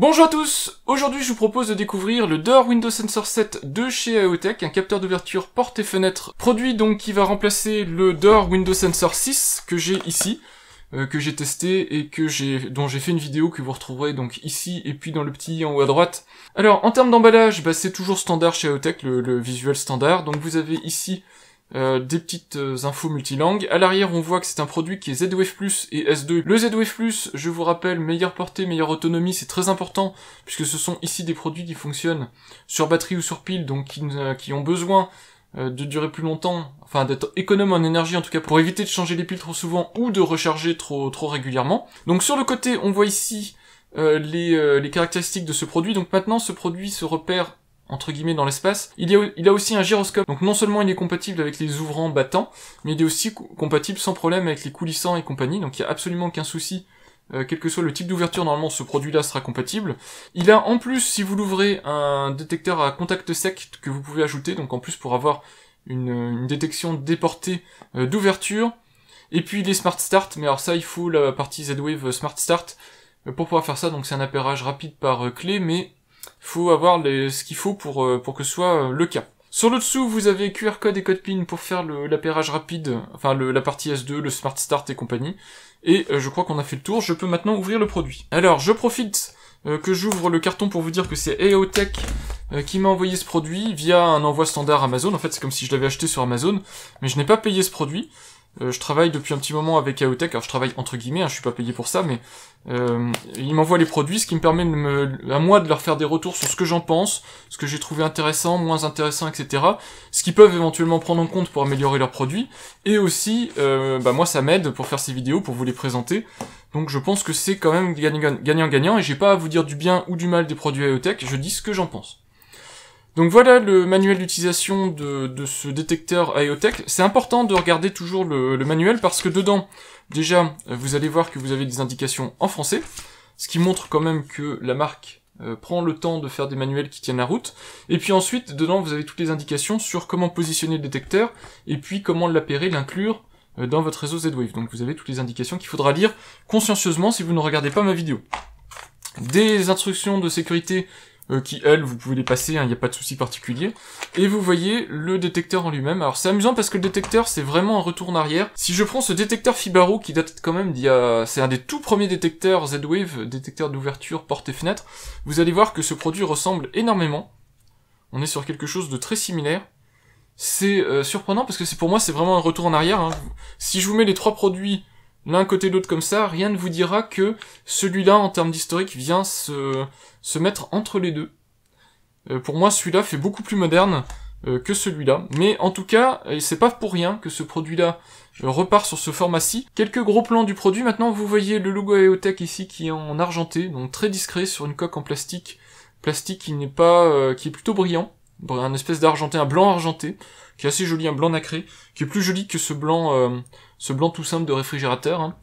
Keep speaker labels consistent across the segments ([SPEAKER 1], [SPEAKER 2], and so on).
[SPEAKER 1] Bonjour à tous Aujourd'hui je vous propose de découvrir le Door Window Sensor 7 de chez AOTech, un capteur d'ouverture porte et fenêtre, produit donc qui va remplacer le Door Window Sensor 6 que j'ai ici, euh, que j'ai testé et que j'ai dont j'ai fait une vidéo que vous retrouverez donc ici et puis dans le petit en haut à droite. Alors en termes d'emballage, bah, c'est toujours standard chez AOTech, le, le, visuel standard, donc vous avez ici euh, des petites euh, infos multilangues. À l'arrière, on voit que c'est un produit qui est Z-Wave Plus et S2. Le Z-Wave Plus, je vous rappelle, meilleure portée, meilleure autonomie, c'est très important, puisque ce sont ici des produits qui fonctionnent sur batterie ou sur pile, donc qui, euh, ont besoin de durer plus longtemps, enfin d'être économe en énergie en tout cas pour éviter de changer les piles trop souvent ou de recharger trop trop régulièrement. Donc sur le côté, on voit ici les, les caractéristiques de ce produit. Donc maintenant, ce produit se repère entre guillemets dans l'espace. Il, a, aussi un gyroscope, donc non seulement il est compatible avec les ouvrants battants, mais il est aussi compatible sans problème avec les coulissants et compagnie, donc il n'y a absolument aucun souci. Euh, quel que soit le type d'ouverture, normalement ce produit-là sera compatible. Il a en plus, si vous l'ouvrez, un détecteur à contact sec que vous pouvez ajouter, donc en plus pour avoir une, détection déportée euh, d'ouverture. Et puis les Smart Start, mais alors ça il faut la partie Z-Wave euh, Smart Start pour pouvoir faire ça, donc c'est un appairage rapide par clé, mais faut avoir ce qu'il faut pour, euh, pour que ce soit euh, le cas. Sur le dessous, vous avez QR code et code PIN pour faire l'appairage rapide, enfin le, la partie S2, le Smart Start et compagnie. Et euh, je crois qu'on a fait le tour, je peux maintenant ouvrir le produit. Alors, je profite que j'ouvre le carton pour vous dire que c'est EOTech qui m'a envoyé ce produit via un envoi standard Amazon. En fait, c'est comme si je l'avais acheté sur Amazon, mais je n'ai pas payé ce produit. Euh, je travaille depuis un petit moment avec Aotech, alors je travaille entre guillemets, hein, je suis pas payé pour ça, mais euh, ils m'envoient les produits, ce qui me permet de me, à moi de leur faire des retours sur ce que j'en pense, ce que j'ai trouvé intéressant, moins intéressant, etc. Ce qu'ils peuvent éventuellement prendre en compte pour améliorer leurs produits, et aussi, euh, bah moi ça m'aide pour faire ces vidéos, pour vous les présenter. Donc je pense que c'est quand même gagnant-gagnant, et j'ai pas à vous dire du bien ou du mal des produits Aotech, je dis ce que j'en pense. Donc voilà le manuel d'utilisation de, ce détecteur IOTech. C'est important de regarder toujours le, manuel parce que dedans, déjà, vous allez voir que vous avez des indications en français, ce qui montre quand même que la marque euh, prend le temps de faire des manuels qui tiennent la route. Et puis ensuite, dedans, vous avez toutes les indications sur comment positionner le détecteur et puis comment l'appairer, l'inclure euh, dans votre réseau Z-Wave. Donc vous avez toutes les indications qu'il faudra lire consciencieusement si vous ne regardez pas ma vidéo des instructions de sécurité euh, qui elles vous pouvez les passer, il hein, n'y a pas de souci particulier. Et vous voyez le détecteur en lui-même. Alors c'est amusant parce que le détecteur c'est vraiment un retour en arrière. Si je prends ce détecteur Fibaro qui date quand même d'il y a... C'est un des tout premiers détecteurs Z-Wave, détecteur d'ouverture, porte et fenêtre. Vous allez voir que ce produit ressemble énormément. On est sur quelque chose de très similaire. C'est euh, surprenant parce que c'est pour moi c'est vraiment un retour en arrière. Hein. Si je vous mets les trois produits l'un côté de l'autre comme ça, rien ne vous dira que celui-là, en termes d'historique, vient se, se mettre entre les deux. Euh, pour moi, celui-là fait beaucoup plus moderne euh, que celui-là. Mais en tout cas, euh, c'est pas pour rien que ce produit-là repart sur ce format-ci. Quelques gros plans du produit. Maintenant, vous voyez le logo Aeotech ici qui est en argenté, donc très discret sur une coque en plastique. Plastique qui n'est pas... qui est plutôt brillant. Un espèce d'argenté, un blanc argenté qui est assez joli, un blanc nacré, qui est plus joli que ce blanc, euh, ce blanc tout simple de réfrigérateur. Hein.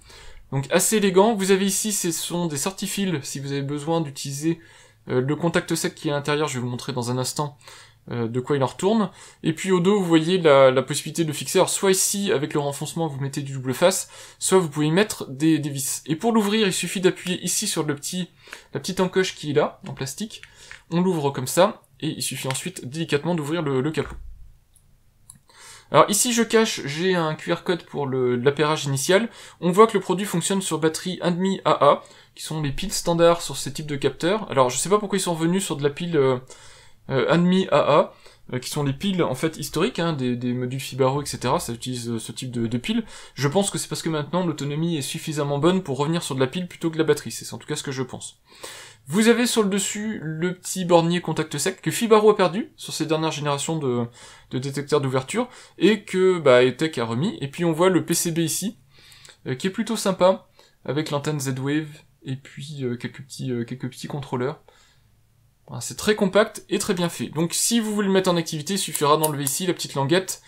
[SPEAKER 1] Donc assez élégant. Vous avez ici, ce sont des sorties fils. si vous avez besoin d'utiliser euh, le contact sec qui est à l'intérieur, je vais vous montrer dans un instant euh, de quoi il en retourne. Et puis au dos, vous voyez la, possibilité de le fixer. Alors soit ici, avec le renfoncement, vous mettez du double face, soit vous pouvez y mettre des, vis. Et pour l'ouvrir, il suffit d'appuyer ici sur le petit, la petite encoche qui est là, en plastique. On l'ouvre comme ça, et il suffit ensuite délicatement d'ouvrir le capot. Alors ici je cache, j'ai un QR code pour l'appairage initial. On voit que le produit fonctionne sur batterie 1,5 AA, qui sont les piles standards sur ces types de capteurs. Alors je sais pas pourquoi ils sont revenus sur de la pile 1,5 euh, euh, AA, euh, qui sont les piles en fait historiques, hein, des, modules Fibaro, etc. Ça utilise ce type de, de Je pense que c'est parce que maintenant l'autonomie est suffisamment bonne pour revenir sur de la pile plutôt que de la batterie, c'est en tout cas ce que je pense. Vous avez sur le dessus le petit bornier contact sec que Fibaro a perdu sur ses dernières générations de, détecteurs d'ouverture et que bah, ETEC a remis. Et puis on voit le PCB ici, euh, qui est plutôt sympa, avec l'antenne Z-Wave et puis euh, quelques, petits, euh, quelques petits contrôleurs. c'est très compact et très bien fait. Donc si vous voulez le mettre en activité, il suffira d'enlever ici la petite languette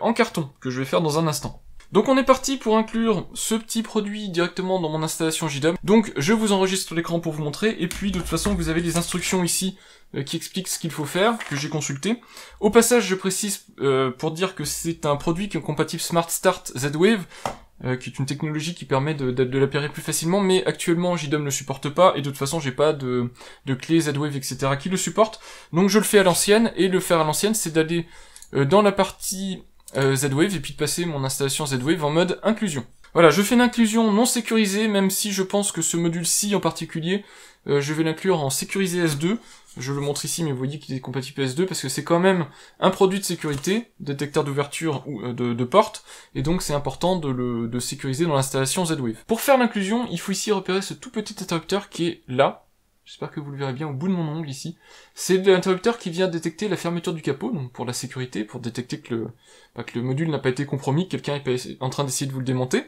[SPEAKER 1] en carton que je vais faire dans un instant. Donc on est parti pour inclure ce petit produit directement dans mon installation JDOM. Donc je vous enregistre l'écran pour vous montrer, et puis de toute façon vous avez les instructions ici euh, qui expliquent ce qu'il faut faire, que j'ai consulté. Au passage je précise euh, pour dire que c'est un produit qui est compatible Smart Start Z-Wave, euh, qui est une technologie qui permet de, de, l'appairer plus facilement, mais actuellement JDOM ne le supporte pas, et de toute façon j'ai pas de, de clé Z-Wave, etc. qui le supporte. Donc je le fais à l'ancienne, et le faire à l'ancienne c'est d'aller dans la partie euh, Z-Wave et puis de passer mon installation Z-Wave en mode inclusion. Voilà, je fais une inclusion non sécurisée, même si je pense que ce module-ci en particulier, euh, je vais l'inclure en sécurisé S2. Je le montre ici, mais vous voyez qu'il est compatible S2 parce que c'est quand même un produit de sécurité, détecteur d'ouverture ou euh, de, porte, et donc c'est important de le de sécuriser dans l'installation Z-Wave. Pour faire l'inclusion, il faut ici repérer ce tout petit interrupteur qui est là, J'espère que vous le verrez bien au bout de mon ongle ici. C'est l'interrupteur qui vient détecter la fermeture du capot, donc pour la sécurité, pour détecter que le, bah, le module n'a pas été compromis, que quelqu'un est en train d'essayer de vous le démonter.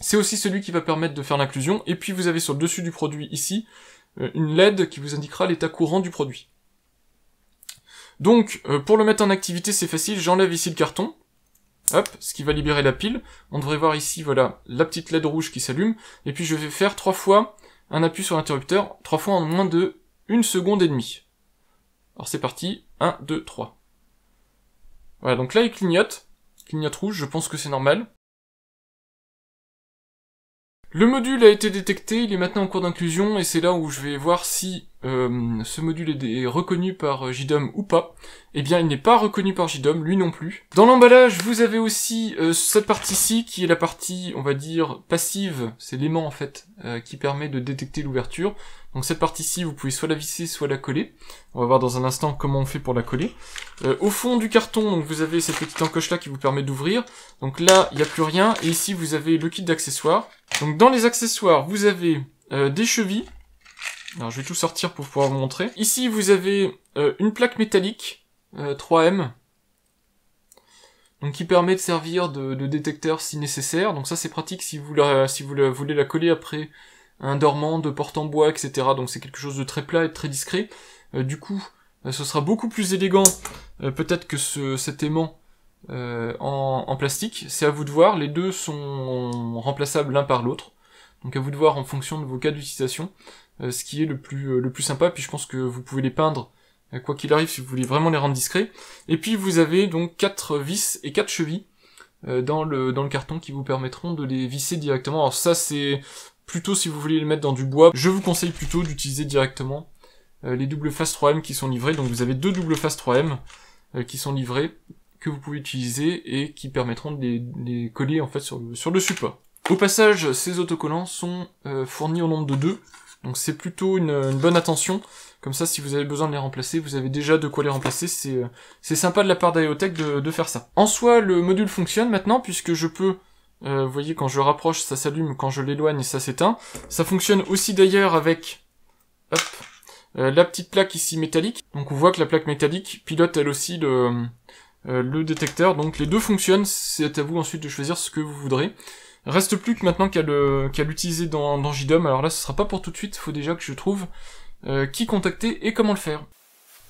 [SPEAKER 1] C'est aussi celui qui va permettre de faire l'inclusion, et puis vous avez sur le dessus du produit ici, euh, une LED qui vous indiquera l'état courant du produit. Donc, euh, pour le mettre en activité, c'est facile, j'enlève ici le carton, Hop, ce qui va libérer la pile. On devrait voir ici, voilà, la petite LED rouge qui s'allume. Et puis je vais faire trois fois un appui sur l'interrupteur, trois fois en moins de une seconde et demie. Alors c'est parti, 1, 2, 3. Voilà, donc là il clignote, clignote rouge, je pense que c'est normal. Le module a été détecté, il est maintenant en cours d'inclusion, et c'est là où je vais voir si euh, ce module est reconnu par euh, JDOM ou pas, eh bien il n'est pas reconnu par JDOM, lui non plus. Dans l'emballage, vous avez aussi euh, cette partie-ci, qui est la partie, on va dire, passive, c'est l'aimant en fait, qui permet de détecter l'ouverture. Donc cette partie-ci, vous pouvez soit la visser, soit la coller. On va voir dans un instant comment on fait pour la coller. au fond du carton, vous avez cette petite encoche-là qui vous permet d'ouvrir. Donc là, il n'y a plus rien, et ici vous avez le kit d'accessoires. Donc dans les accessoires, vous avez des chevilles, alors je vais tout sortir pour pouvoir vous montrer. Ici vous avez euh, une plaque métallique 3M. Euh, Donc qui permet de servir de, de détecteur si nécessaire. Donc ça c'est pratique si vous, si vous voulez la coller après un dormant, de porte en bois, etc. Donc c'est quelque chose de très plat et très discret. Euh, du coup, ce sera beaucoup plus élégant peut-être que cet aimant en, en plastique. C'est à vous de voir. Les deux sont remplaçables l'un par l'autre. Donc à vous de voir en fonction de vos cas d'utilisation. Euh, ce qui est le plus euh, le plus sympa. Puis je pense que vous pouvez les peindre euh, quoi qu'il arrive si vous voulez vraiment les rendre discrets. Et puis vous avez donc quatre vis et quatre chevilles dans le dans le carton qui vous permettront de les visser directement. Alors ça c'est plutôt si vous voulez les mettre dans du bois. Je vous conseille plutôt d'utiliser directement les doubles faces 3M qui sont livrés. Donc vous avez deux doubles face 3M qui sont livrés que vous pouvez utiliser et qui permettront de les, coller en fait sur le, sur le support. Au passage, ces autocollants sont fournis au nombre de deux, donc c'est plutôt une, bonne attention. Comme ça, si vous avez besoin de les remplacer, vous avez déjà de quoi les remplacer. C'est euh, sympa de la part d'Iotech de, faire ça. En soi, le module fonctionne maintenant, puisque je peux... Euh, vous voyez, quand je rapproche, ça s'allume. Quand je l'éloigne, ça s'éteint. Ça fonctionne aussi d'ailleurs avec... Euh, la petite plaque ici métallique. Donc on voit que la plaque métallique pilote elle aussi le détecteur. Donc les deux fonctionnent. C'est à vous ensuite de choisir ce que vous voudrez. Reste plus que maintenant qu'à l'utiliser dans, dans JDOM. Alors là, ce sera pas pour tout de suite, il faut déjà que je trouve euh, qui contacter et comment le faire.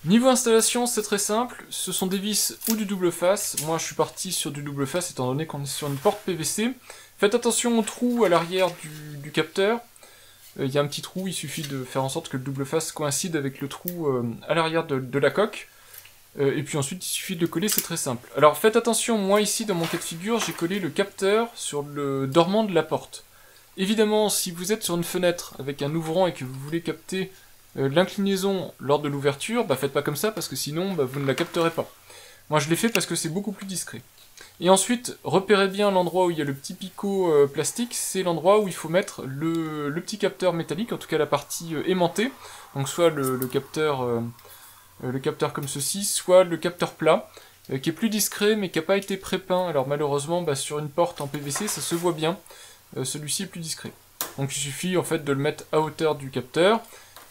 [SPEAKER 1] Niveau installation, c'est très simple, ce sont des vis ou du double face. Moi, je suis parti sur du double face étant donné qu'on est sur une porte PVC. Faites attention au trou à l'arrière du, capteur. Euh, il y a un petit trou, il suffit de faire en sorte que le double face coïncide avec le trou euh, à l'arrière de la coque. Euh, et puis ensuite, il suffit de le coller, c'est très simple. Alors faites attention, moi ici, dans mon cas de figure, j'ai collé le capteur sur le dormant de la porte. Évidemment, si vous êtes sur une fenêtre avec un ouvrant et que vous voulez capter euh, l'inclinaison lors de l'ouverture, bah faites pas comme ça, parce que sinon, bah, vous ne la capterez pas. Moi, je l'ai fait parce que c'est beaucoup plus discret. Et ensuite, repérez bien l'endroit où il y a le petit picot euh, plastique, c'est l'endroit où il faut mettre le, petit capteur métallique, en tout cas la partie aimantée, donc soit le capteur... Euh, le capteur comme ceci, soit le capteur plat, euh, qui est plus discret mais qui n'a pas été prépeint. Alors malheureusement, bah, sur une porte en PVC, ça se voit bien. Euh, celui-ci est plus discret. Donc il suffit en fait de le mettre à hauteur du capteur.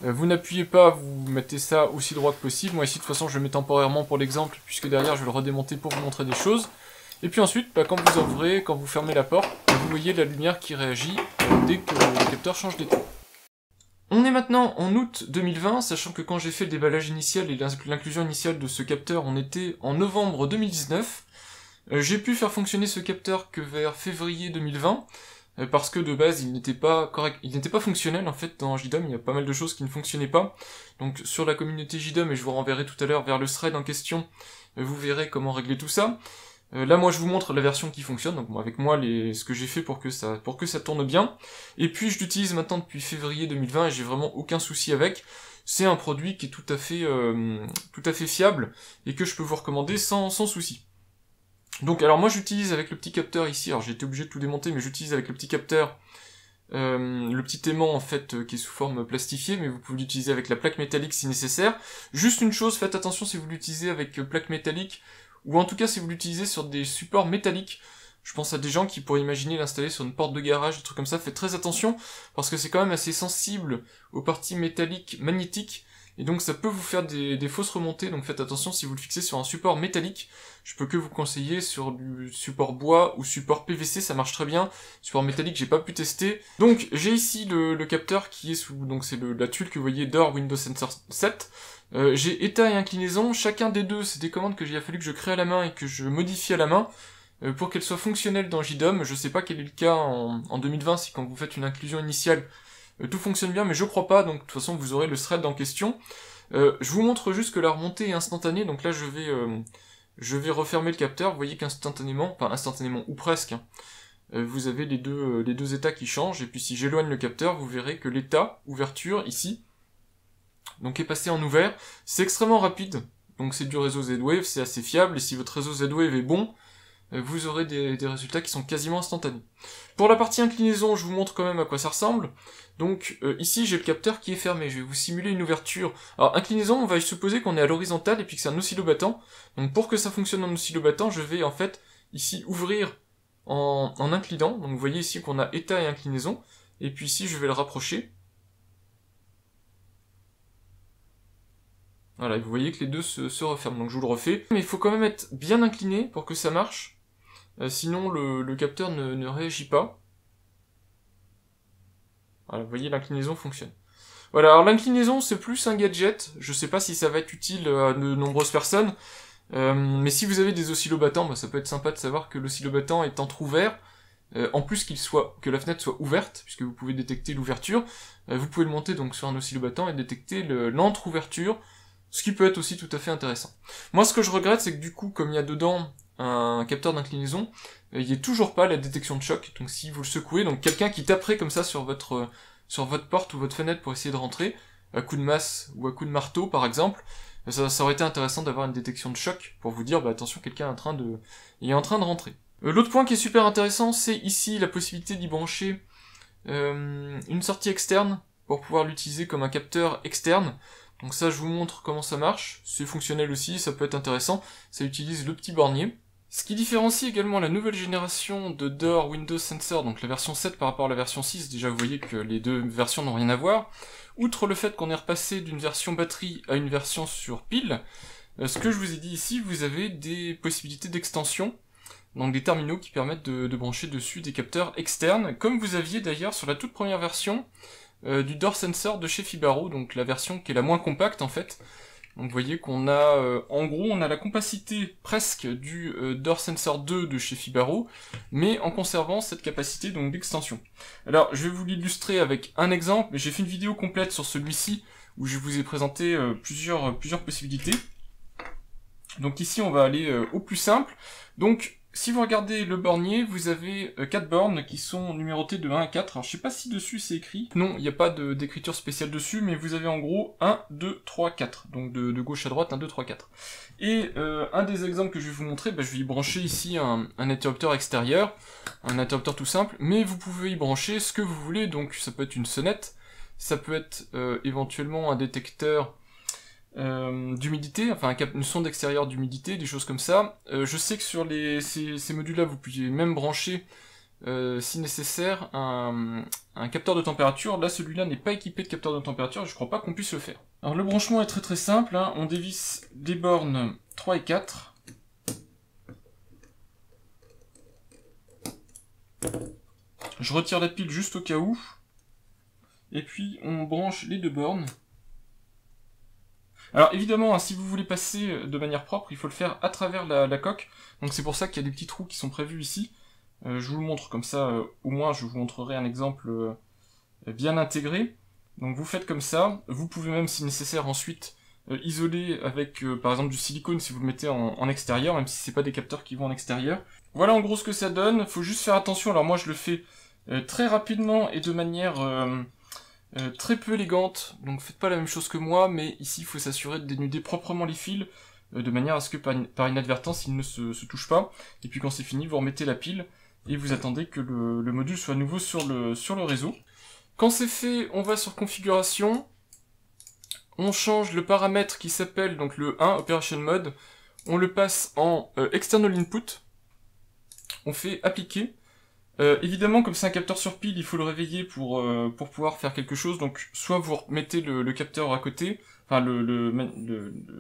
[SPEAKER 1] Vous n'appuyez pas, vous mettez ça aussi droit que possible. Moi ici de toute façon je le mets temporairement pour l'exemple puisque derrière je vais le redémonter pour vous montrer des choses. Et puis ensuite, bah, quand vous ouvrez, quand vous fermez la porte, vous voyez la lumière qui réagit dès que le capteur change d'état. On est maintenant en août 2020, sachant que quand j'ai fait le déballage initial et l'inclusion initiale de ce capteur, on était en novembre 2019. Euh, j'ai pu faire fonctionner ce capteur que vers février 2020, euh, parce que de base il n'était pas correct, il n'était pas fonctionnel en fait dans JDOM, il y a pas mal de choses qui ne fonctionnaient pas. Donc sur la communauté JDOM, et je vous renverrai tout à l'heure vers le thread en question, euh, vous verrez comment régler tout ça. Euh, là, moi, je vous montre la version qui fonctionne, donc avec moi, les... ce que j'ai fait pour que, ça... pour que ça tourne bien. Et puis, je l'utilise maintenant depuis février 2020 et j'ai vraiment aucun souci avec. C'est un produit qui est tout à fait, euh, tout à fait fiable et que je peux vous recommander sans, sans souci. Donc, alors moi, j'utilise avec le petit capteur ici. Alors, j'ai été obligé de tout démonter, mais j'utilise avec le petit capteur euh, le petit aimant en fait qui est sous forme plastifiée, mais vous pouvez l'utiliser avec la plaque métallique si nécessaire. Juste une chose, faites attention si vous l'utilisez avec plaque métallique, ou en tout cas si vous l'utilisez sur des supports métalliques. Je pense à des gens qui pourraient imaginer l'installer sur une porte de garage, des trucs comme ça. Faites très attention parce que c'est quand même assez sensible aux parties métalliques magnétiques et donc ça peut vous faire des, fausses remontées, donc faites attention si vous le fixez sur un support métallique, je peux que vous conseiller sur du support bois ou support PVC, ça marche très bien, support métallique j'ai pas pu tester. Donc j'ai ici le, capteur qui est sous, donc c'est la tuile que vous voyez d'or Windows Sensor 7, euh, j'ai état et inclinaison, chacun des deux c'est des commandes que j'ai a fallu que je crée à la main et que je modifie à la main, euh, pour qu'elles soient fonctionnelles dans JDOM, je sais pas quel est le cas en, en 2020, si quand vous faites une inclusion initiale, euh, tout fonctionne bien, mais je crois pas, donc de toute façon vous aurez le thread en question. Euh, je vous montre juste que la remontée est instantanée, donc là je vais, euh, je vais refermer le capteur, vous voyez qu'instantanément, enfin instantanément ou presque, hein, vous avez les deux, les deux états qui changent, et puis si j'éloigne le capteur, vous verrez que l'état ouverture ici, donc est passé en ouvert, c'est extrêmement rapide, donc c'est du réseau Z-Wave, c'est assez fiable, et si votre réseau Z-Wave est bon, euh, vous aurez des, résultats qui sont quasiment instantanés. Pour la partie inclinaison, je vous montre quand même à quoi ça ressemble. Donc euh, ici, j'ai le capteur qui est fermé. Je vais vous simuler une ouverture. Alors inclinaison, on va supposer qu'on est à l'horizontale et puis que c'est un oscillobattant. Donc pour que ça fonctionne en oscillobattant, je vais en fait ici ouvrir en, inclinant. Donc vous voyez ici qu'on a état et inclinaison. Et puis ici, je vais le rapprocher. Voilà, vous voyez que les deux se, se referment. Donc je vous le refais. Mais il faut quand même être bien incliné pour que ça marche. Euh, sinon, le, capteur ne, réagit pas. Voilà, vous voyez, l'inclinaison fonctionne. Voilà, alors l'inclinaison, c'est plus un gadget. Je sais pas si ça va être utile à de nombreuses personnes. Euh, mais si vous avez des oscillobattants, bah, ça peut être sympa de savoir que l'oscillobattant est entrouvert. Euh, en plus qu'il soit que la fenêtre soit ouverte, puisque vous pouvez détecter l'ouverture, vous pouvez le monter donc sur un oscillobattant et détecter l'entre-ouverture, ce qui peut être aussi tout à fait intéressant. Moi ce que je regrette c'est que du coup comme il y a dedans un capteur d'inclinaison, il n'y a toujours pas la détection de choc. Donc si vous le secouez, donc quelqu'un qui taperait comme ça sur votre, euh, sur votre porte ou votre fenêtre pour essayer de rentrer, à coup de masse ou à coup de marteau par exemple, ça, aurait été intéressant d'avoir une détection de choc pour vous dire bah attention quelqu'un est en train de est en train de rentrer. Euh, l'autre point qui est super intéressant c'est ici la possibilité d'y brancher euh, une sortie externe pour pouvoir l'utiliser comme un capteur externe. Donc ça je vous montre comment ça marche, c'est fonctionnel aussi, ça peut être intéressant, ça utilise le petit bornier. Ce qui différencie également la nouvelle génération de Door Windows Sensor, donc la version 7 par rapport à la version 6, déjà vous voyez que les deux versions n'ont rien à voir, outre le fait qu'on est repassé d'une version batterie à une version sur pile, euh, ce que je vous ai dit ici, vous avez des possibilités d'extension, donc des terminaux qui permettent de, brancher dessus des capteurs externes, comme vous aviez d'ailleurs sur la toute première version euh, du Door Sensor de chez Fibaro, donc la version qui est la moins compacte en fait, donc vous voyez qu'on a, euh, en gros, on a la compacité presque du euh, Door Sensor 2 de chez Fibaro, mais en conservant cette capacité donc d'extension. Alors je vais vous l'illustrer avec un exemple, j'ai fait une vidéo complète sur celui-ci, où je vous ai présenté euh, plusieurs, plusieurs possibilités. Donc ici on va aller au plus simple. Donc si vous regardez le bornier, vous avez euh, quatre 4 bornes qui sont numérotées de 1 à 4. Je ne sais pas si dessus c'est écrit. Non, il n'y a pas d'écriture spéciale dessus, mais vous avez en gros 1, 2, 3, 4. Donc de, gauche à droite, 1, 2, 3, 4. Et euh, un des exemples que je vais vous montrer, bah, je vais y brancher ici un, interrupteur extérieur, un interrupteur tout simple, mais vous pouvez y brancher ce que vous voulez, donc ça peut être une sonnette, ça peut être euh, éventuellement un détecteur euh, d'humidité, enfin une sonde extérieure d'humidité, des choses comme ça. Euh, je sais que sur ces, modules-là, vous pouvez même brancher, euh, si nécessaire, un, capteur de température. Là, celui-là n'est pas équipé de capteur de température, je crois pas qu'on puisse le faire. Alors le branchement est très très simple, hein. on dévisse les bornes 3 et 4. Je retire la pile juste au cas où. Et puis on branche les deux bornes. Alors évidemment, hein, si vous voulez passer euh, de manière propre, il faut le faire à travers la, coque. Donc c'est pour ça qu'il y a des petits trous qui sont prévus ici. Euh, je vous le montre comme ça, euh, au moins je vous montrerai un exemple bien intégré. Donc vous faites comme ça, vous pouvez même si nécessaire ensuite isoler avec par exemple du silicone si vous le mettez en, extérieur, même si c'est pas des capteurs qui vont en extérieur. Voilà en gros ce que ça donne, faut juste faire attention, alors moi je le fais très rapidement et de manière euh, très peu élégante, donc faites pas la même chose que moi, mais ici il faut s'assurer de dénuder proprement les fils, euh, de manière à ce que par, inadvertance ils ne se, touchent pas, et puis quand c'est fini, vous remettez la pile, et vous attendez que le, module soit à nouveau sur le, sur le réseau. Quand c'est fait, on va sur configuration, on change le paramètre qui s'appelle donc le 1 Operation Mode, on le passe en euh, External Input, on fait appliquer, euh, évidemment, comme c'est un capteur sur pile, il faut le réveiller pour, euh, pour pouvoir faire quelque chose. Donc, soit vous mettez le, capteur à côté, enfin le,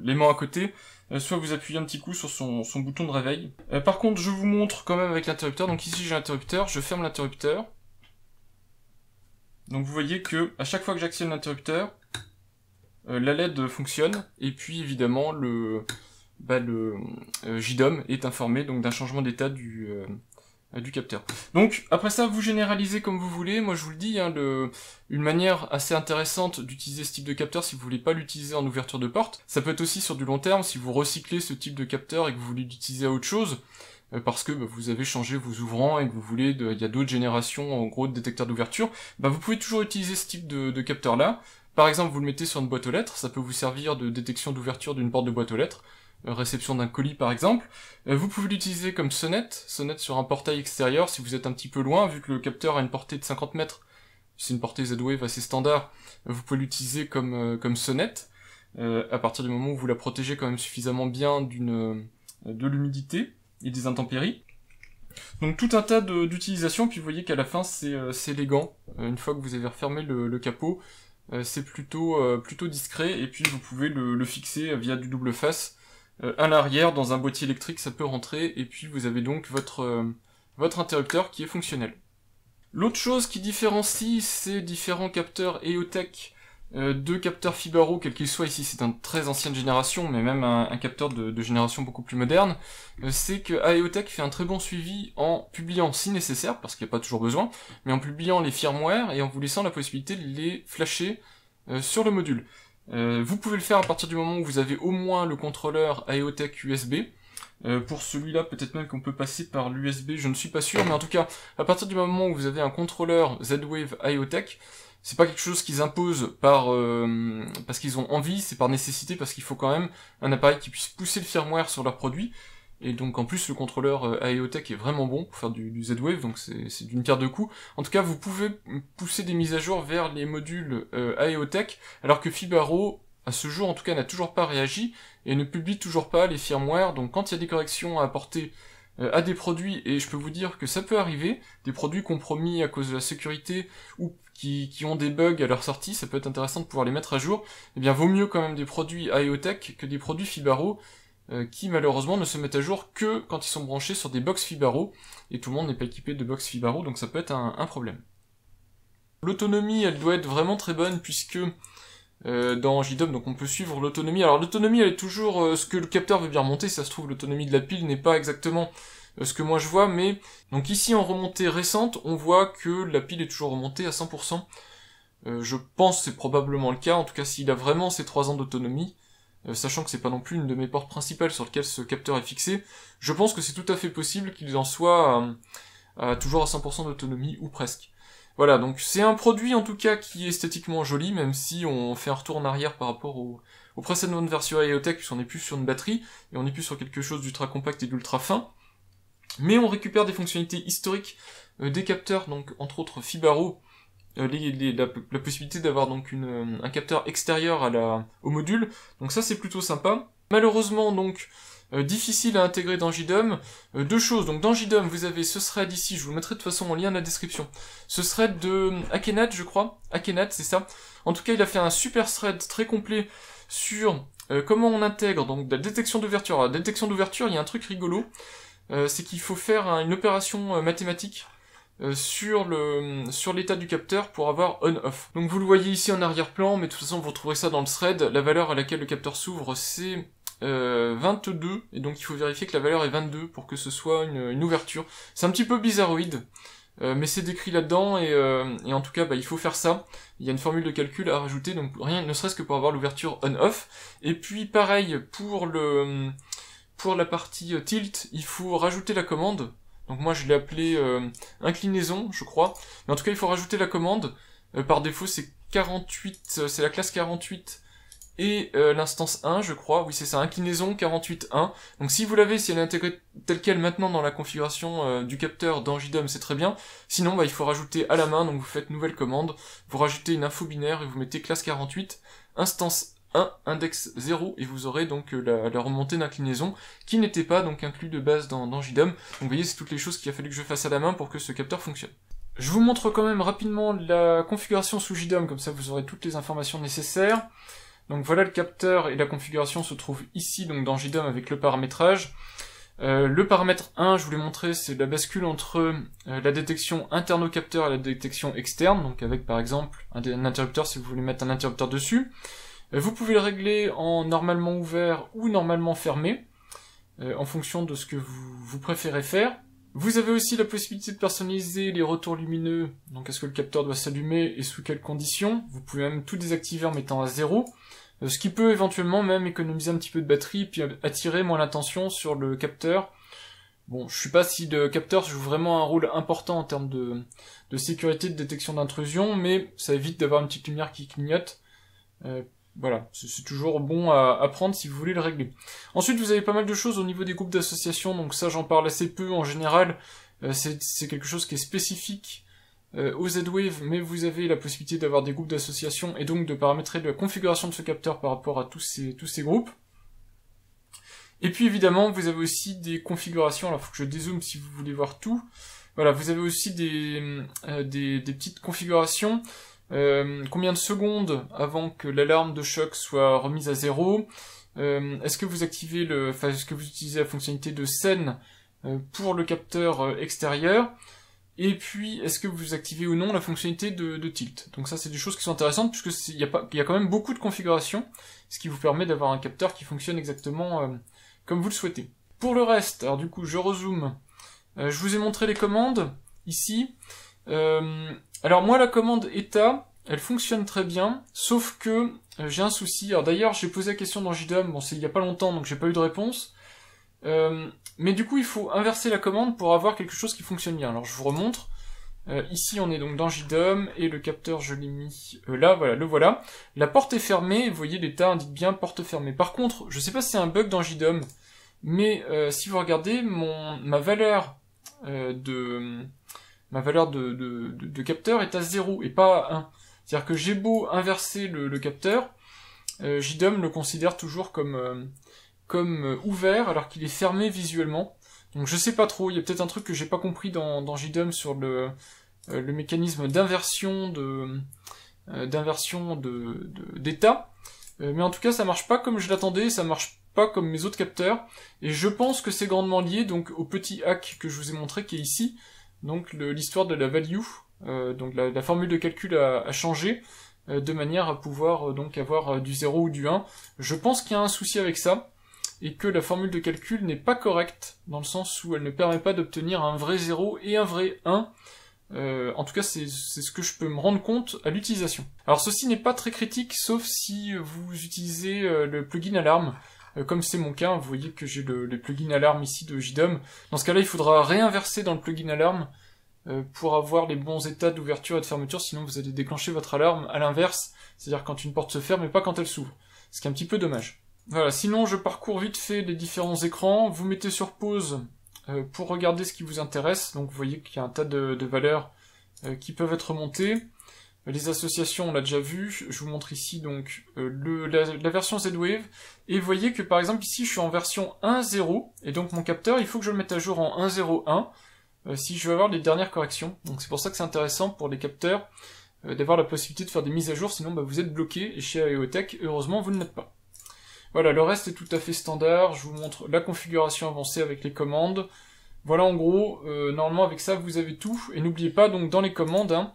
[SPEAKER 1] l'aimant à côté, euh, soit vous appuyez un petit coup sur son, bouton de réveil. par contre, je vous montre quand même avec l'interrupteur. Donc ici, j'ai l'interrupteur, je ferme l'interrupteur. Donc vous voyez que à chaque fois que j'actionne l'interrupteur, la LED fonctionne. Et puis, évidemment, le, bah, le JDOM est informé donc d'un changement d'état du euh, du capteur. Donc après ça, vous généralisez comme vous voulez. Moi, je vous le dis, hein, le... une manière assez intéressante d'utiliser ce type de capteur si vous voulez pas l'utiliser en ouverture de porte. Ça peut être aussi sur du long terme si vous recyclez ce type de capteur et que vous voulez l'utiliser à autre chose euh, parce que bah, vous avez changé vos ouvrants et que vous voulez, il y a d'autres générations en gros de détecteurs d'ouverture, bah, vous pouvez toujours utiliser ce type de, de capteur là. Par exemple, vous le mettez sur une boîte aux lettres, ça peut vous servir de détection d'ouverture d'une porte de boîte aux lettres. Euh, réception d'un colis par exemple. Euh, vous pouvez l'utiliser comme sonnette, sonnette sur un portail extérieur si vous êtes un petit peu loin, vu que le capteur a une portée de 50 mètres. C'est une portée Z-Wave assez standard. Vous pouvez l'utiliser comme, euh, comme sonnette, à partir du moment où vous la protégez quand même suffisamment bien d'une de l'humidité et des intempéries. Donc tout un tas d'utilisations, puis vous voyez qu'à la fin c'est élégant. une fois que vous avez refermé le, capot, c'est plutôt, plutôt discret, et puis vous pouvez le, le fixer via du double face à euh, l'arrière dans un boîtier électrique ça peut rentrer et puis vous avez donc votre, euh, interrupteur qui est fonctionnel. L'autre chose qui différencie ces différents capteurs EOTech euh, de capteurs Fibaro, quel qu'ils soit, ici c'est une très ancienne génération, mais même un, capteur de, de, génération beaucoup plus moderne, c'est que AEOTech fait un très bon suivi en publiant, si nécessaire, parce qu'il n'y a pas toujours besoin, mais en publiant les firmware et en vous laissant la possibilité de les flasher sur le module. Euh, vous pouvez le faire à partir du moment où vous avez au moins le contrôleur IoTech USB. Euh, pour celui-là, peut-être même qu'on peut passer par l'USB, je ne suis pas sûr, mais en tout cas, à partir du moment où vous avez un contrôleur Z-Wave IoTech, c'est pas quelque chose qu'ils imposent par euh, parce qu'ils ont envie, c'est par nécessité, parce qu'il faut quand même un appareil qui puisse pousser le firmware sur leurs produits. Et donc en plus le contrôleur euh, AEOTech est vraiment bon pour faire du, Z-Wave, donc c'est d'une pierre de coups. En tout cas, vous pouvez pousser des mises à jour vers les modules euh, AEOTech, alors que Fibaro, à ce jour en tout cas, n'a toujours pas réagi et ne publie toujours pas les firmware. Donc quand il y a des corrections à apporter euh, à des produits, et je peux vous dire que ça peut arriver, des produits compromis à cause de la sécurité ou qui, qui ont des bugs à leur sortie, ça peut être intéressant de pouvoir les mettre à jour, eh bien vaut mieux quand même des produits IoTech e que des produits Fibaro, euh, qui malheureusement ne se mettent à jour que quand ils sont branchés sur des box Fibaro, et tout le monde n'est pas équipé de box Fibaro, donc ça peut être un, problème. L'autonomie, elle doit être vraiment très bonne, puisque euh, dans JDOM, donc on peut suivre l'autonomie. Alors l'autonomie, elle est toujours euh, ce que le capteur veut bien remonter, ça se trouve l'autonomie de la pile n'est pas exactement euh, ce que moi je vois, mais donc ici en remontée récente, on voit que la pile est toujours remontée à 100%. je pense c'est probablement le cas, en tout cas s'il a vraiment ses 3 ans d'autonomie, euh, sachant que c'est pas non plus une de mes portes principales sur lesquelles ce capteur est fixé, je pense que c'est tout à fait possible qu'il en soit euh, toujours à 100% d'autonomie ou presque. Voilà, donc c'est un produit en tout cas qui est esthétiquement joli, même si on fait un retour en arrière par rapport au, au précédent version IoTech, puisqu'on n'est plus sur une batterie, et on n'est plus sur quelque chose d'ultra compact et d'ultra fin. Mais on récupère des fonctionnalités historiques euh, des capteurs, donc entre autres Fibaro, euh, les, la, possibilité d'avoir donc une, euh, un capteur extérieur à la, au module. Donc ça c'est plutôt sympa. Malheureusement donc euh, difficile à intégrer dans JDOM. deux choses, donc dans JDOM vous avez ce thread ici, je vous mettrai de toute façon en lien dans la description. Ce thread de Akenat je crois, Akenat c'est ça. En tout cas il a fait un super thread très complet sur comment on intègre donc la détection d'ouverture. La détection d'ouverture il y a un truc rigolo, c'est qu'il faut faire une opération mathématique euh, sur le sur l'état du capteur pour avoir on-off. Donc vous le voyez ici en arrière-plan, mais de toute façon vous retrouverez ça dans le thread. La valeur à laquelle le capteur s'ouvre, c'est 22, euh, et donc il faut vérifier que la valeur est 22 pour que ce soit une, ouverture. C'est un petit peu bizarroïde, euh, mais c'est décrit là-dedans, et, et, en tout cas, bah, il faut faire ça. Il y a une formule de calcul à rajouter, donc rien, ne serait-ce que pour avoir l'ouverture on-off. Et puis pareil, pour le pour la partie tilt, il faut rajouter la commande donc moi je l'ai appelé euh, inclinaison, je crois. Mais en tout cas, il faut rajouter la commande. Euh, par défaut, c'est 48, euh, c'est la classe 48 et l'instance 1, je crois. Oui, c'est ça, inclinaison 48.1. Donc si vous l'avez, si elle est intégrée telle qu'elle maintenant dans la configuration du capteur dans JDOM, c'est très bien. Sinon, bah, il faut rajouter à la main, donc vous faites nouvelle commande, vous rajoutez une info binaire et vous mettez classe 48, instance 1, 1, index 0, et vous aurez donc euh, la, remontée d'inclinaison qui n'était pas donc inclus de base dans, dans JDOM. Donc vous voyez, c'est toutes les choses qu'il a fallu que je fasse à la main pour que ce capteur fonctionne. Je vous montre quand même rapidement la configuration sous JDOM, comme ça vous aurez toutes les informations nécessaires. Donc voilà le capteur et la configuration se trouve ici donc dans JDOM avec le paramétrage. Euh, le paramètre 1, je vous l'ai montré, c'est la bascule entre euh, la détection interne au capteur et la détection externe, donc avec par exemple un interrupteur si vous voulez mettre un interrupteur dessus. Euh, vous pouvez le régler en normalement ouvert ou normalement fermé, euh, en fonction de ce que vous, préférez faire. Vous avez aussi la possibilité de personnaliser les retours lumineux, donc est-ce que le capteur doit s'allumer et sous quelles conditions. Vous pouvez même tout désactiver en mettant à zéro, euh, ce qui peut éventuellement même économiser un petit peu de batterie puis attirer moins l'attention sur le capteur. Bon, je suis pas si le capteur joue vraiment un rôle important en termes de, sécurité de détection d'intrusion, mais ça évite d'avoir une petite lumière qui clignote voilà, c'est toujours bon à, apprendre prendre si vous voulez le régler. Ensuite, vous avez pas mal de choses au niveau des groupes d'associations, donc ça j'en parle assez peu en général. Euh, c'est quelque chose qui est spécifique euh, aux Z-Wave, mais vous avez la possibilité d'avoir des groupes d'associations et donc de paramétrer la configuration de ce capteur par rapport à tous ces, tous ces groupes. Et puis évidemment, vous avez aussi des configurations, alors il faut que je dézoome si vous voulez voir tout. Voilà, vous avez aussi des euh, petites configurations euh, combien de secondes avant que l'alarme de choc soit remise à zéro euh, Est-ce que vous activez le, enfin, est-ce que vous utilisez la fonctionnalité de scène euh, pour le capteur extérieur Et puis, est-ce que vous activez ou non la fonctionnalité de, tilt Donc ça, c'est des choses qui sont intéressantes puisque il y, a quand même beaucoup de configurations, ce qui vous permet d'avoir un capteur qui fonctionne exactement comme vous le souhaitez. Pour le reste, alors du coup, je rezoome. je vous ai montré les commandes ici. Euh, alors moi, la commande état, elle fonctionne très bien, sauf que euh, j'ai un souci. Alors d'ailleurs, j'ai posé la question dans JDOM, bon c'est il y a pas longtemps, donc j'ai pas eu de réponse. Euh, mais du coup, il faut inverser la commande pour avoir quelque chose qui fonctionne bien. Alors je vous remontre. Euh, ici, on est donc dans JDOM, et le capteur, je l'ai mis là, voilà, le voilà. La porte est fermée, vous voyez, l'état indique bien porte fermée. Par contre, je sais pas si c'est un bug dans JDOM, mais si vous regardez, mon, ma valeur de ma valeur de, capteur est à 0 et pas à 1. C'est-à-dire que j'ai beau inverser le, capteur, euh, le considère toujours comme, euh, euh, ouvert alors qu'il est fermé visuellement. Donc je sais pas trop, il y a peut-être un truc que j'ai pas compris dans, dans JDOM sur euh, le, mécanisme d'inversion d'état. mais en tout cas ça marche pas comme je l'attendais, ça marche pas comme mes autres capteurs. Et je pense que c'est grandement lié donc au petit hack que je vous ai montré qui est ici donc l'histoire de la value, euh, donc la, formule de calcul a, changé euh, de manière à pouvoir euh, donc avoir du 0 ou du 1. Je pense qu'il y a un souci avec ça et que la formule de calcul n'est pas correcte dans le sens où elle ne permet pas d'obtenir un vrai 0 et un vrai 1. en tout cas, c'est ce que je peux me rendre compte à l'utilisation. Alors ceci n'est pas très critique, sauf si vous utilisez le plugin alarme. Euh, comme c'est mon cas, hein, vous voyez que j'ai le, le, plugin alarme ici de JDOM. Dans ce cas-là, il faudra réinverser dans le plugin alarme euh, pour avoir les bons états d'ouverture et de fermeture, sinon vous allez déclencher votre alarme à l'inverse, c'est-à-dire quand une porte se ferme et pas quand elle s'ouvre, ce qui est un petit peu dommage. Voilà, sinon je parcours vite fait les différents écrans, vous mettez sur pause euh, pour regarder ce qui vous intéresse, donc vous voyez qu'il y a un tas de valeurs qui peuvent être montées. Les associations, on l'a déjà vu. Je vous montre ici donc euh, la, version Z-Wave. Et vous voyez que par exemple ici, je suis en version 1.0. Et donc mon capteur, il faut que je le mette à jour en 1.0.1 euh, si je veux avoir les dernières corrections. Donc c'est pour ça que c'est intéressant pour les capteurs euh, d'avoir la possibilité de faire des mises à jour. Sinon, bah, vous êtes bloqué. Et chez AEOTech, heureusement, vous ne l'êtes pas. Voilà, le reste est tout à fait standard. Je vous montre la configuration avancée avec les commandes. Voilà en gros, normalement avec ça vous avez tout, et n'oubliez pas donc dans les commandes, hein,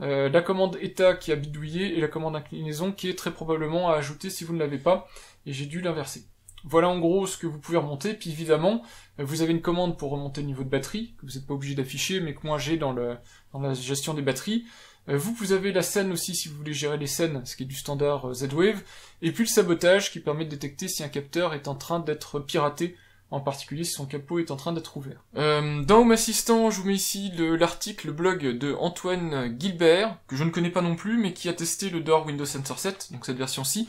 [SPEAKER 1] euh, la commande état qui a bidouillé et la commande inclinaison qui est très probablement à ajouter si vous ne l'avez pas et j'ai dû l'inverser. Voilà en gros ce que vous pouvez remonter, puis évidemment, euh, vous avez une commande pour remonter le niveau de batterie, que vous n'êtes pas obligé d'afficher, mais que moi j'ai dans, dans la gestion des batteries. Euh, vous, vous avez la scène aussi si vous voulez gérer les scènes, ce qui est du standard Z-Wave, et puis le sabotage qui permet de détecter si un capteur est en train d'être piraté en particulier si son capot est en train d'être ouvert. Euh, dans Home Assistant, je vous mets ici l'article, le, blog de Antoine Gilbert, que je ne connais pas non plus, mais qui a testé le door Windows Sensor 7, donc cette version-ci,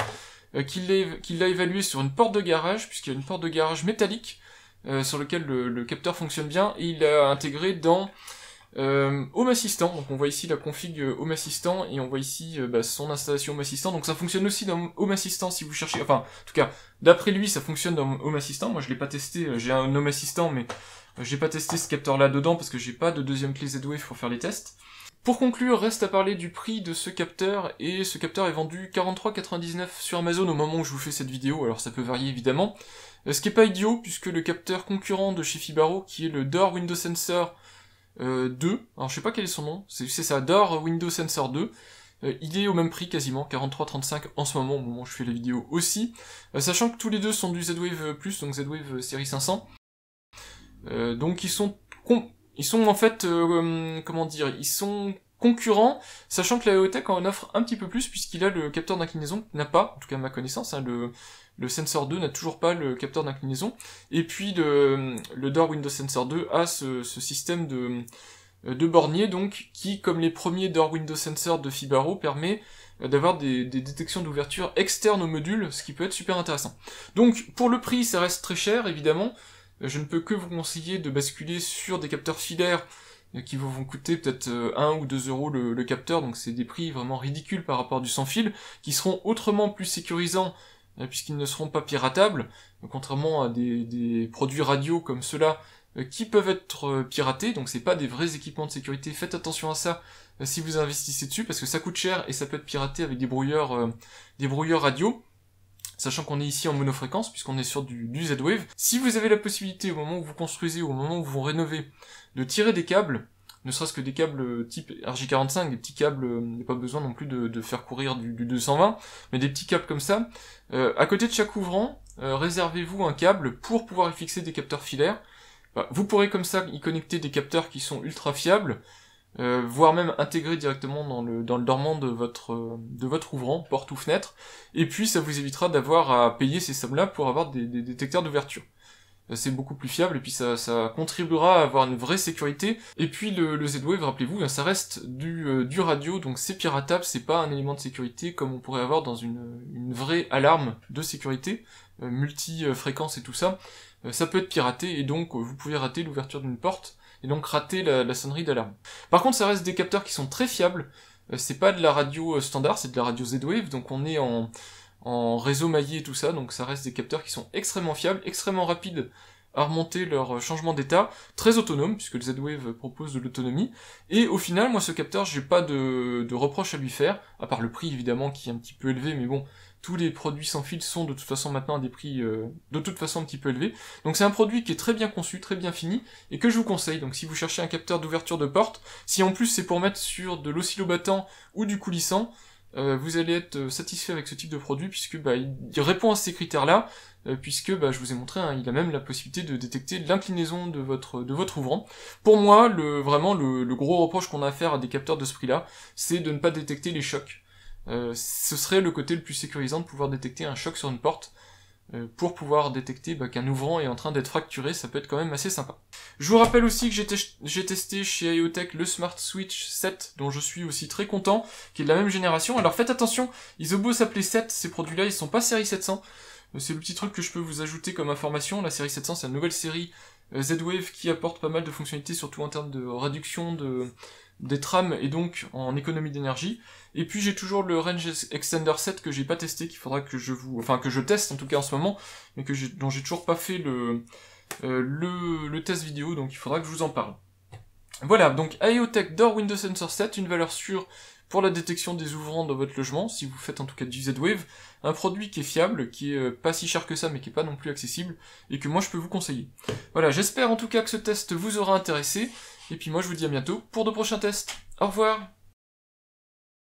[SPEAKER 1] euh, qu'il qui l'a évalué sur une porte de garage, puisqu'il y a une porte de garage métallique, euh, sur laquelle le, capteur fonctionne bien, et il l'a intégré dans euh, Home Assistant, donc on voit ici la config euh, Home Assistant et on voit ici euh, bah, son installation Home Assistant. Donc ça fonctionne aussi dans Home Assistant si vous cherchez, enfin en tout cas d'après lui ça fonctionne dans Home Assistant. Moi je l'ai pas testé, j'ai un Home Assistant mais j'ai pas testé ce capteur là dedans parce que j'ai pas de deuxième clé Z-Wave pour faire les tests. Pour conclure, reste à parler du prix de ce capteur, et ce capteur est vendu 43,99 sur Amazon au moment où je vous fais cette vidéo, alors ça peut varier évidemment. Ce qui est pas idiot, puisque le capteur concurrent de chez Fibaro, qui est le Door Windows Sensor euh, 2, alors je sais pas quel est son nom, c'est ça, Adore Windows Sensor 2, euh, il est au même prix quasiment, 43,35 en ce moment, au moment où je fais la vidéo aussi, euh, sachant que tous les deux sont du Z-Wave Plus, donc Z-Wave série 500, euh, donc ils sont, ils sont en fait, comment dire, ils sont concurrents, sachant que la EOTech en offre un petit peu plus, puisqu'il a le capteur d'inclinaison n'a pas, en tout cas à ma connaissance, hein, le, le Sensor 2 n'a toujours pas le capteur d'inclinaison. Et puis le, door Windows Sensor 2 a ce, système de, de bornier, donc, qui, comme les premiers door Windows Sensor de Fibaro, permet euh, d'avoir des, détections d'ouverture externes au module, ce qui peut être super intéressant. Donc, pour le prix, ça reste très cher, évidemment. Euh, je ne peux que vous conseiller de basculer sur des capteurs filaires euh, qui vont coûter peut-être 1 ou 2 euros le, capteur, donc c'est des prix vraiment ridicules par rapport du sans fil, qui seront autrement plus sécurisants euh, puisqu'ils ne seront pas piratables, euh, contrairement à des, produits radio comme ceux-là euh, qui peuvent être piratés, donc c'est pas des vrais équipements de sécurité, faites attention à ça si vous investissez dessus, parce que ça coûte cher et ça peut être piraté avec des brouilleurs, des brouilleurs radio, sachant qu'on est ici en monofréquence, puisqu'on est sur du, du Z-Wave. Si vous avez la possibilité, au moment où vous construisez, ou au moment où vous rénovez, de tirer des câbles, ne serait-ce que des câbles euh, type RJ45, des petits câbles, il n'y a pas besoin non plus de, faire courir du, 220, mais des petits câbles comme ça. Euh, à côté de chaque ouvrant, euh, réservez-vous un câble pour pouvoir y fixer des capteurs filaires. Bah, vous pourrez comme ça y connecter des capteurs qui sont ultra fiables, voire même intégrer directement dans le, dans le dormant de votre, de votre ouvrant, porte ou fenêtre, et puis ça vous évitera d'avoir à payer ces sommes-là pour avoir des détecteurs d'ouverture c'est beaucoup plus fiable et puis ça, contribuera à avoir une vraie sécurité. Et puis le, Z-Wave, e, rappelez-vous, hein, ça reste du, euh, du radio, donc c'est piratable, c'est pas un élément de sécurité comme on pourrait avoir dans une, vraie alarme de sécurité, euh, multi-fréquence et tout ça. Euh, ça peut être piraté et donc vous pouvez rater l'ouverture d'une porte et donc rater la, la sonnerie d'alarme. Par contre, ça reste des capteurs qui sont très fiables, c'est pas de la radio standard, c'est de la radio Z-Wave, donc on est en en réseau maillé et tout ça, donc ça reste des capteurs qui sont extrêmement fiables, extrêmement rapides à remonter leur euh, changement d'état, très autonomes, puisque le Z-Wave propose de l'autonomie, et au final, moi ce capteur, j'ai pas de, de reproche à lui faire, à part le prix évidemment qui est un petit peu élevé, mais bon, tous les produits sans fil sont de toute façon maintenant à des prix euh, de toute façon un petit peu élevés. Donc c'est un produit qui est très bien conçu, très bien fini, et que je vous conseille. Donc si vous cherchez un capteur d'ouverture de porte, si en plus c'est pour mettre sur de l'oscillobattant ou du coulissant, euh, vous allez être euh, satisfait avec ce type de produit puisque bah, il, répond à ces critères-là, euh, puisque bah, je vous ai montré, hein, il a même la possibilité de détecter l'inclinaison de votre de votre ouvrant. Pour moi, le vraiment le, gros reproche qu'on a à faire à des capteurs de ce prix-là, c'est de ne pas détecter les chocs. ce serait le côté le plus sécurisant de pouvoir détecter un choc sur une porte. Euh, pour pouvoir détecter bah, qu'un ouvrant est en train d'être fracturé, ça peut être quand même assez sympa. Je vous rappelle aussi que j'ai testé chez IoTech le Smart Switch 7, dont je suis aussi très content, qui est de la même génération. Alors faites attention, ils ont beau s'appeler 7, ces produits-là, ils sont pas série 700. Euh, c'est le petit truc que je peux vous ajouter comme information. La série 700, c'est la nouvelle série euh, Z-Wave qui apporte pas mal de fonctionnalités, surtout en termes de réduction de des trams et donc en économie d'énergie. Et puis j'ai toujours le range extender 7 que j'ai pas testé, qu'il faudra que je vous, enfin que je teste en tout cas en ce moment, mais que dont j'ai toujours pas fait euh, le, le, test vidéo, donc il faudra que je vous en parle. Voilà, donc IoTech Door Windows Sensor 7, une valeur sûre pour la détection des ouvrants dans votre logement, si vous faites en tout cas du Z-Wave, un produit qui est fiable, qui est euh, pas si cher que ça, mais qui est pas non plus accessible, et que moi je peux vous conseiller. Voilà, j'espère en tout cas que ce test vous aura intéressé. Et puis moi, je vous dis à bientôt pour de prochains tests. Au revoir